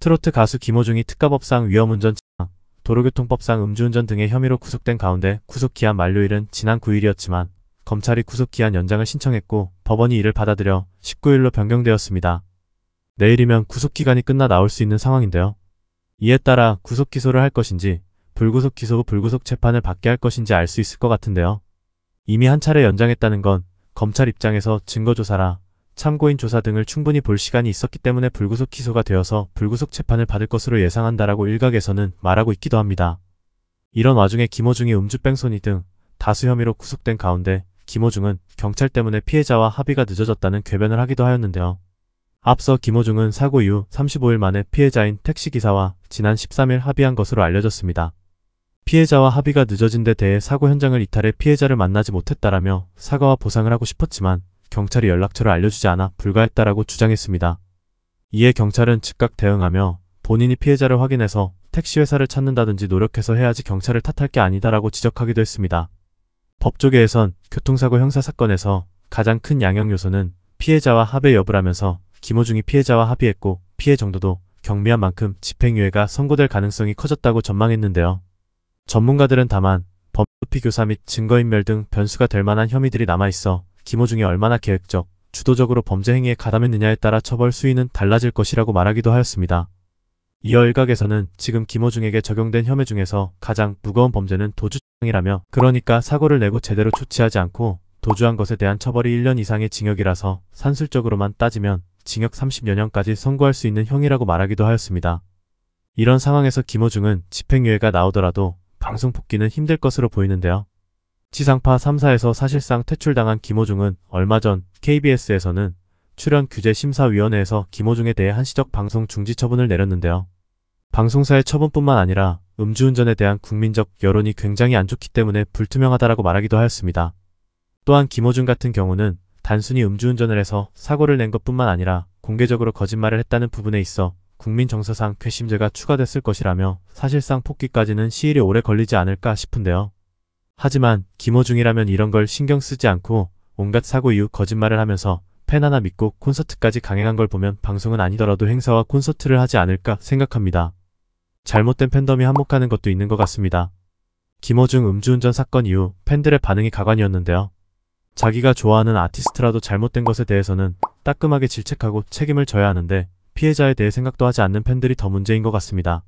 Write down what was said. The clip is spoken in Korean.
트로트 가수 김호중이 특가법상 위험운전 도로교통법상 음주운전 등의 혐의로 구속된 가운데 구속기한 만료일은 지난 9일이었지만 검찰이 구속기한 연장을 신청했고 법원이 이를 받아들여 19일로 변경되었습니다. 내일이면 구속기간이 끝나 나올 수 있는 상황인데요. 이에 따라 구속기소를 할 것인지 불구속기소 후 불구속 재판을 받게 할 것인지 알 수 있을 것 같은데요. 이미 한 차례 연장했다는 건 검찰 입장에서 증거조사라 참고인 조사 등을 충분히 볼 시간이 있었기 때문에 불구속 기소가 되어서 불구속 재판을 받을 것으로 예상한다라고 일각에서는 말하고 있기도 합니다. 이런 와중에 김호중이 음주뺑소니 등 다수 혐의로 구속된 가운데 김호중은 경찰 때문에 피해자와 합의가 늦어졌다는 궤변을 하기도 하였는데요. 앞서 김호중은 사고 이후 35일 만에 피해자인 택시기사와 지난 13일 합의한 것으로 알려졌습니다. 피해자와 합의가 늦어진 데 대해 사고 현장을 이탈해 피해자를 만나지 못했다라며 사과와 보상을 하고 싶었지만 경찰이 연락처를 알려주지 않아 불가했다라고 주장했습니다. 이에 경찰은 즉각 대응하며 본인이 피해자를 확인해서 택시회사를 찾는다든지 노력해서 해야지 경찰을 탓할 게 아니다라고 지적하기도 했습니다. 법조계에선 교통사고 형사 사건에서 가장 큰 양형 요소는 피해자와 합의 여부라면서 김호중이 피해자와 합의했고 피해 정도도 경미한 만큼 집행유예가 선고될 가능성이 커졌다고 전망했는데요. 전문가들은 다만 법부피교사및 증거인멸 등 변수가 될 만한 혐의들이 남아있어 김호중이 얼마나 계획적, 주도적으로 범죄 행위에 가담했느냐에 따라 처벌 수위는 달라질 것이라고 말하기도 하였습니다. 이어 일각에서는 지금 김호중에게 적용된 혐의 중에서 가장 무거운 범죄는 도주행이라며 그러니까 사고를 내고 제대로 조치하지 않고 도주한 것에 대한 처벌이 1년 이상의 징역이라서 산술적으로만 따지면 징역 30여 년까지 선고할 수 있는 형이라고 말하기도 하였습니다. 이런 상황에서 김호중은 집행유예가 나오더라도 방송 복귀는 힘들 것으로 보이는데요. 지상파 3사에서 사실상 퇴출당한 김호중은 얼마 전 KBS에서는 출연 규제 심사위원회에서 김호중에 대해 한시적 방송 중지 처분을 내렸는데요. 방송사의 처분뿐만 아니라 음주운전에 대한 국민적 여론이 굉장히 안 좋기 때문에 불투명하다라고 말하기도 하였습니다. 또한 김호중 같은 경우는 단순히 음주운전을 해서 사고를 낸 것뿐만 아니라 공개적으로 거짓말을 했다는 부분에 있어 국민 정서상 괘씸죄가 추가됐을 것이라며 사실상 폭기까지는 시일이 오래 걸리지 않을까 싶은데요. 하지만 김호중이라면 이런 걸 신경 쓰지 않고 온갖 사고 이후 거짓말을 하면서 팬 하나 믿고 콘서트까지 강행한 걸 보면 방송은 아니더라도 행사와 콘서트를 하지 않을까 생각합니다. 잘못된 팬덤이 한몫하는 것도 있는 것 같습니다. 김호중 음주운전 사건 이후 팬들의 반응이 가관이었는데요. 자기가 좋아하는 아티스트라도 잘못된 것에 대해서는 따끔하게 질책하고 책임을 져야 하는데 피해자에 대해 생각도 하지 않는 팬들이 더 문제인 것 같습니다.